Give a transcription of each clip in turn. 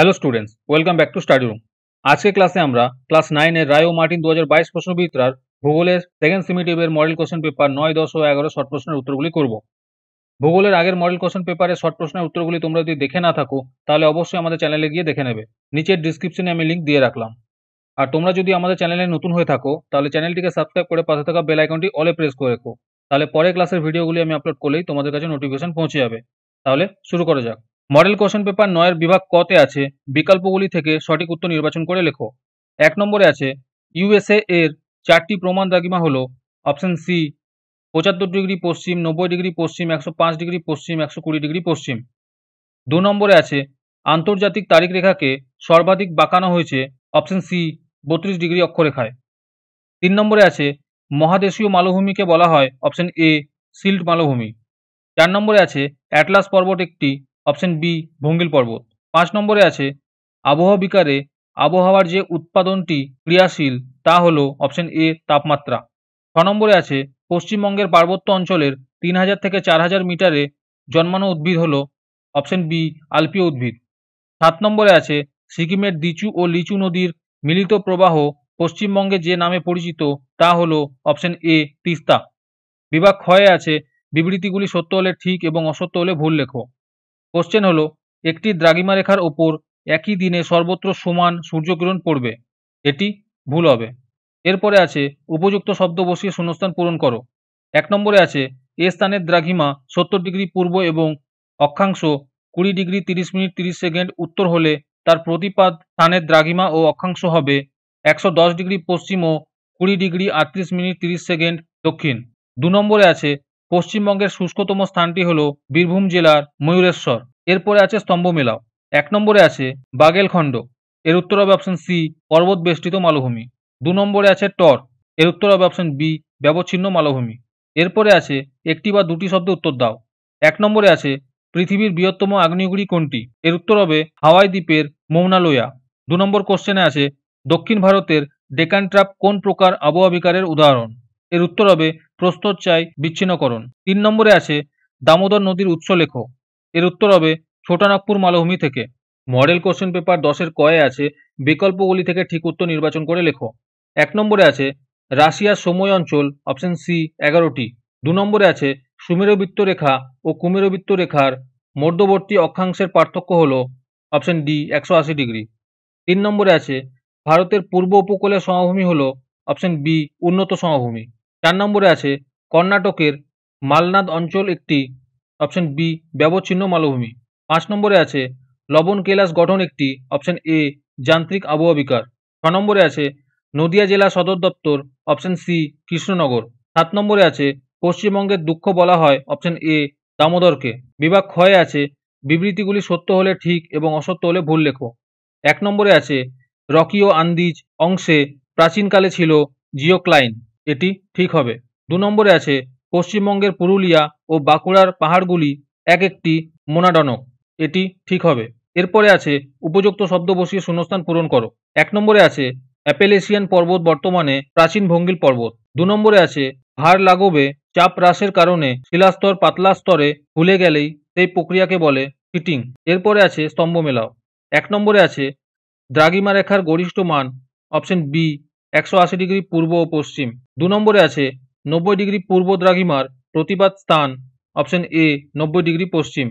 hello students welcome back to study room আজকে ক্লাসে আমরা ক্লাস নাইনের রায়ো মার্টিন দু হাজার বাইশ বিতরার ভূগোলের সেকেন্ড সিমিটিভের মডেল কোশ্চেন পেপার নয় দশ ও এগারো শর্ট প্রশ্নের উত্তরগুলি করব ভূগোলের আগের মডেল কোশ্চেন পেপারে শর্ট প্রশ্নের উত্তরগুলি তোমরা যদি দেখে না থাকো তাহলে অবশ্যই আমাদের চ্যানেলে গিয়ে দেখে নেবে নিচের ডিসক্রিপশনে আমি লিঙ্ক দিয়ে রাখলাম আর তোমরা যদি আমাদের চ্যানেলে নতুন হয়ে থাকো তাহলে চ্যানেলটিকে সাবস্ক্রাইব করে পাশে থাকা বেল আইকনটি অলে প্রেস করে রেখো তাহলে পরে ক্লাসের ভিডিওগুলি আমি আপলোড করলেই তোমাদের কাছে নোটিফিকেশন পৌঁছে যাবে তাহলে শুরু করা যাক মডেল কোয়েশন পেপার নয়ের বিভাগ কতে আছে বিকল্পগুলি থেকে সঠিক উত্তর নির্বাচন করে লেখো এক নম্বরে আছে ইউএসএ এর চারটি প্রমাণ দাগিমা হলো অপশন সি পঁচাত্তর ডিগ্রি পশ্চিম নব্বই ডিগ্রি পশ্চিম একশো পাঁচ ডিগ্রি পশ্চিম একশো কুড়ি ডিগ্রি পশ্চিম দু নম্বরে আছে আন্তর্জাতিক তারিখ রেখাকে সর্বাধিক বাঁকানো হয়েছে অপশন সি বত্রিশ ডিগ্রি অক্ষরেখায় তিন নম্বরে আছে মহাদেশীয় মালভূমিকে বলা হয় অপশন এ সিল্ড মালভূমি চার নম্বরে আছে অ্যাটলাস পর্বত একটি অপশন বি ভঙ্গিল পর্বত পাঁচ নম্বরে আছে আবহাওয়া বিকারে আবহাওয়ার যে উৎপাদনটি ক্রিয়াশীল তা হলো অপশন এ তাপমাত্রা ছ নম্বরে আছে পশ্চিমবঙ্গের পার্বত্য অঞ্চলের তিন হাজার থেকে চার হাজার মিটারে জন্মানো উদ্ভিদ হলো অপশন বি আলপীয় উদ্ভিদ সাত নম্বরে আছে সিকিমের দিচু ও লিচু নদীর মিলিত প্রবাহ পশ্চিমবঙ্গে যে নামে পরিচিত তা হল অপশন এ তিস্তা বিভাগ ক্ষয়ে আছে বিবৃতিগুলি সত্য হলে ঠিক এবং অসত্য হলে ভুল লেখো কোশ্চেন হলো একটি দ্রাঘিমা রেখার ওপর একই দিনে সর্বত্র সমান সূর্যগ্রহণ পড়বে এটি ভুল হবে এরপরে আছে উপযুক্ত শব্দ বসিয়ে শূন্যস্থান পূরণ করো এক নম্বরে আছে এ স্থানের দ্রাঘিমা সত্তর ডিগ্রি পূর্ব এবং অক্ষাংশ কুড়ি ডিগ্রি তিরিশ মিনিট তিরিশ সেকেন্ড উত্তর হলে তার প্রতিপাদ স্থানের দ্রাঘিমা ও অক্ষাংশ হবে একশো ডিগ্রি পশ্চিম ও কুড়ি ডিগ্রি আটত্রিশ মিনিট তিরিশ সেকেন্ড দক্ষিণ দু নম্বরে আছে পশ্চিমবঙ্গের শুষ্কতম স্থানটি হল বীরভূম জেলার ময়ূরেশ্বর এরপরে আছে স্তম্ভ মেলাও এক নম্বরে আছে বাগেলখণ্ড এর উত্তর হবে অপশন সি পর্বত বেষ্টিত মালভূমি দু নম্বরে আছে টর এর উত্তর হবে অপশন বি ব্যবচ্ছিন্ন মালভূমি এরপরে আছে একটি বা দুটি শব্দ উত্তর দাও এক নম্বরে আছে পৃথিবীর বৃহত্তম আগ্নেয়গুড়ি কোনটি এর উত্তর হবে হাওয়াই দ্বীপের মৌনালয়া দু নম্বর কোশ্চেনে আছে দক্ষিণ ভারতের ডেকান ট্রাপ কোন প্রকার আবহাওয়া বিকারের উদাহরণ এর উত্তর হবে প্রস্তর চাই বিচ্ছিন্নকরণ তিন নম্বরে আছে দামোদর নদীর উৎস লেখ এর উত্তর হবে ছোটানাগপুর মালভূমি থেকে মডেল কোশ্চেন পেপার দশের কয়ে আছে বিকল্পগুলি থেকে ঠিক উত্তর নির্বাচন করে লেখো এক নম্বরে আছে রাশিয়ার সময় অঞ্চল অপশন সি এগারোটি দু নম্বরে আছে সুমেরবৃত্ত রেখা ও কুমেরবৃত্ত রেখার মধ্যবর্তী অক্ষাংশের পার্থক্য হল অপশন ডি একশো আশি ডিগ্রি তিন নম্বরে আছে ভারতের পূর্ব উপকূলের সমভূমি হল অপশন বি উন্নত সমভূমি চার নম্বরে আছে কর্ণাটকের মালনাদ অঞ্চল একটি অপশন বি ব্যবচ্ছিন্ন মালভূমি পাঁচ নম্বরে আছে লবণ কেলাস গঠন একটি অপশন এ যান্ত্রিক আবহাওয়া বিকার ছ নম্বরে আছে নদিয়া জেলা সদর দপ্তর অপশন সি কৃষ্ণনগর সাত নম্বরে আছে পশ্চিমবঙ্গের দুঃখ বলা হয় অপশন এ দামোদরকে বিভাগ ক্ষয়ে আছে বিবৃতিগুলি সত্য হলে ঠিক এবং অসত্য হলে ভুল লেখো এক নম্বরে আছে রকি ও আন্দিজ অংশে প্রাচীনকালে ছিল জিওক্লাইন এটি ঠিক হবে দু নম্বরে আছে পশ্চিমবঙ্গের পুরুলিয়া ও বাঁকুড়ার পাহাড়গুলি এক একটি মোনাডনক এটি ঠিক হবে এরপরে আছে উপযুক্ত শব্দ বসিয়ে শূন্যস্থান পূরণ করো এক নম্বরে আছে অ্যাপেলেশিয়ান পর্বত বর্তমানে প্রাচীন ভঙ্গিল পর্বত দু নম্বরে আছে ভার লাগবে চাপ হ্রাসের কারণে শিলাস্তর পাতলা স্তরে ভুলে গেলেই সেই প্রক্রিয়াকে বলে ফিটিং এরপরে আছে স্তম্ভ মেলাও এক নম্বরে আছে দ্রাগিমা রেখার গরিষ্ঠ মান অপশন বি একশো আশি ডিগ্রি পূর্ব ও পশ্চিম দু নম্বরে আছে নব্বই ডিগ্রি পূর্ব দ্রাঘিমার প্রতিবাদ স্থান অপশন এ নব্বই ডিগ্রি পশ্চিম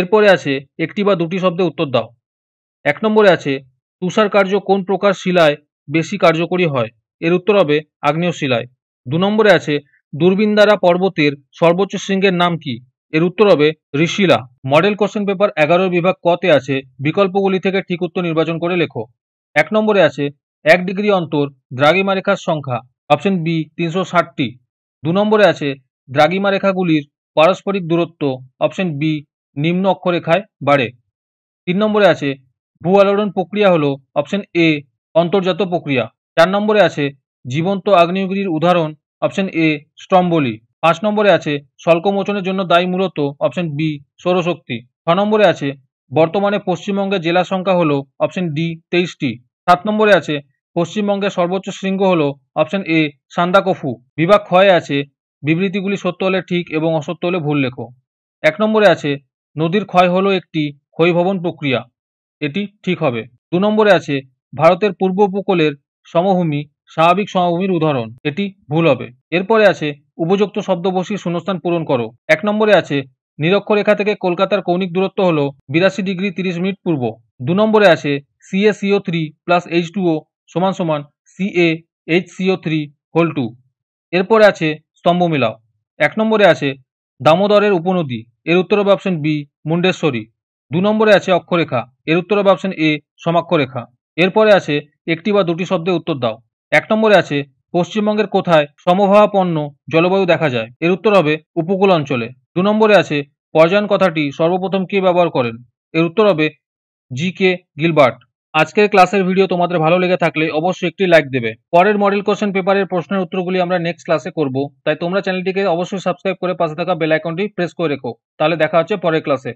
এরপরে আছে একটি বা দুটি শব্দে উত্তর দাও এক নম্বরে আছে তুষার কার্য কোন প্রকার শিলায় বেশি কার্যকরী হয় এর উত্তর হবে আগ্নেয় শিলায় দু নম্বরে আছে দূরবিন্দারা পর্বতের সর্বোচ্চ শৃঙ্গের নাম কি এর উত্তর হবে ঋষিলা মডেল কোশ্চেন পেপার এগারোর বিভাগ কতে আছে বিকল্পগুলি থেকে ঠিক উত্তর নির্বাচন করে লেখো এক নম্বরে আছে এক ডিগ্রি অন্তর দ্রাগিমা রেখার সংখ্যা অপশন বি তিনশো ষাটটি দু নম্বরে আছে দ্রাগিমা রেখাগুলির পারস্পরিক দূরত্ব অপশন বি নিম্ন অক্ষরেখায় বাড়ে তিন নম্বরে আছে ভূ আলোড়ন প্রক্রিয়া হল অপশন এ অন্তর্জাত প্রক্রিয়া চার নম্বরে আছে জীবন্ত আগ্নেয়গিরির উদাহরণ অপশন এ স্টম্বলি পাঁচ নম্বরে আছে স্বল্পমোচনের জন্য দায়ী মূলত অপশন বি সৌরশক্তি ছ নম্বরে আছে বর্তমানে পশ্চিমবঙ্গের জেলা সংখ্যা হল অপশন ডি তেইশটি সাত নম্বরে আছে পশ্চিমবঙ্গের সর্বোচ্চ শৃঙ্গ হল অপশন এ সান্দাকফু বিভাগ ক্ষয়ে আছে বিবৃতিগুলি সত্য হলে ঠিক এবং অসত্য হলে ভুল লেখো এক নম্বরে আছে নদীর ক্ষয় হলো একটি ক্ষয়ভবন প্রক্রিয়া এটি ঠিক হবে দু নম্বরে আছে ভারতের পূর্ব উপকূলের সমভূমি স্বাভাবিক সমভূমির উদাহরণ এটি ভুল হবে এরপরে আছে উপযুক্ত বসির শূন্যস্থান পূরণ করো এক নম্বরে আছে নিরক্ষরেখা থেকে কলকাতার কৌণিক দূরত্ব হল বিরাশি ডিগ্রি তিরিশ মিনিট পূর্ব দু নম্বরে আছে C A C O three plus H two O সমান সমান C A H C O three whole two এরপরে আছে স্তম্ভ মিলাও এক নম্বরে আছে দামোদরের উপনদী এর উত্তর হবে অপশন বি মুন্ডেশ্বরী দু নম্বরে আছে অক্ষরেখা এর উত্তর হবে অপশন এ সমাক্ষরেখা এরপরে আছে একটি বা দুটি শব্দে উত্তর দাও এক নম্বরে আছে পশ্চিমবঙ্গের কোথায় সমভাবাপন্ন জলবায়ু দেখা যায় এর উত্তর হবে উপকূল অঞ্চলে দু নম্বরে আছে পর্যায়ন কথাটি সর্বপ্রথম কে ব্যবহার করেন এর উত্তর হবে জি কে গিলবার্ট আজকের ক্লাসের ভিডিও তোমাদের ভালো লেগে থাকলে অবশ্যই একটি লাইক দেবে পরের মডেল কোশ্চেন পেপারের প্রশ্নের উত্তরগুলি আমরা নেক্সট ক্লাসে করব তাই তোমরা চ্যানেলটিকে অবশ্যই সাবস্ক্রাইব করে পাশে থাকা বেল আইকনটি প্রেস করে রেখো তাহলে দেখা হচ্ছে পরের ক্লাসে